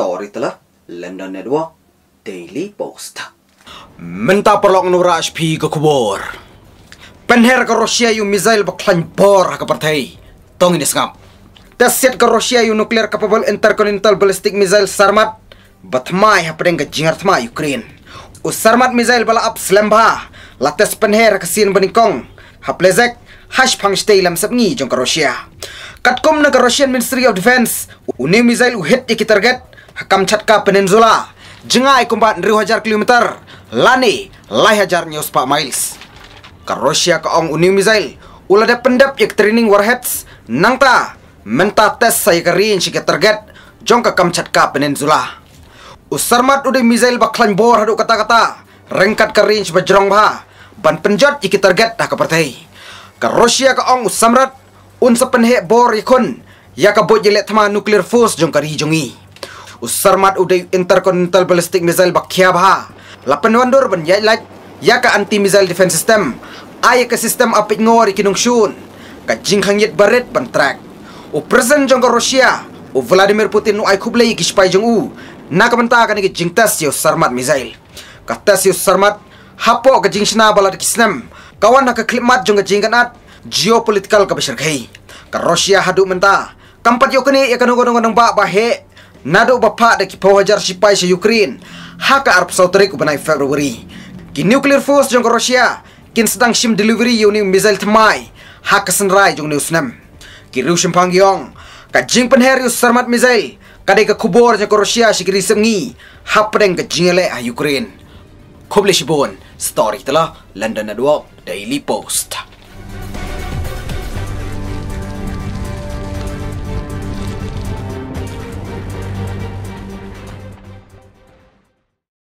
torit la London Edward Daily Post. Menta perlok nuras pi ke kubur. Penher ke Rusia yu misail baklan bor ke partai. Tong ini sengap. Tasiat ke Rusia yu nuklear capable intercontinental ballistic missile sarmat. Batmai hapadeng ke jingar thmai Ukraine. U sarmat misail bala ap selemba. Lates penher ke sin beningkong. Haplezek hash pangstei lam sepngi jong ke Rusia. Katkom na ke Russian Ministry of Defense. Unim misail u hit iki target hakam chatka peninsula jengai kumpat ri hajar kilometer lani lai hajar news pak miles ke rusia ke ong uni mizail ulah de pendap ik training warheads nang ta menta tes saya ke rin sikit target jong ke kamchatka peninsula usarmat udi mizail baklan bor haduk kata-kata rengkat ke rin sebajrong bah ban penjot iki target dah kepertai ke rusia ke ong usamrat un sepenhe bor ikun ya ke bojelet tema nuklir fus jong ke rijongi usarmat udai intercontinental ballistic missile bakhya bha lapan wandur ban yai lak ya ka anti missile defense system ai ka system api ngor kinung shun ka jing khang yet baret ban track u present jong russia u vladimir putin nu ai khub lei gi spai jong u na ka banta ka ni jing tas yo sarmat missile ka tas yo sarmat hapo ka jing sna balat kisnam kawan na ka clip mat jong jing kanat geopolitical ka besar kai ka russia hadu menta kampat yo kini ekanu ya gonong gonong ba bahe Nado bapa de ki pohajar sipai se Ukraine hak Arab Saudi ku benai February. Ki nuclear force jong Russia kin sedang sim delivery yuni missile tmai hak senrai jong news nem. Ki Russian pangyong ka jing penheri sermat missile ka de ka kubor jong Russia sikri semngi hak pereng ka jingle a Ukraine. Kobleshibon story telah London Adwok Daily Post.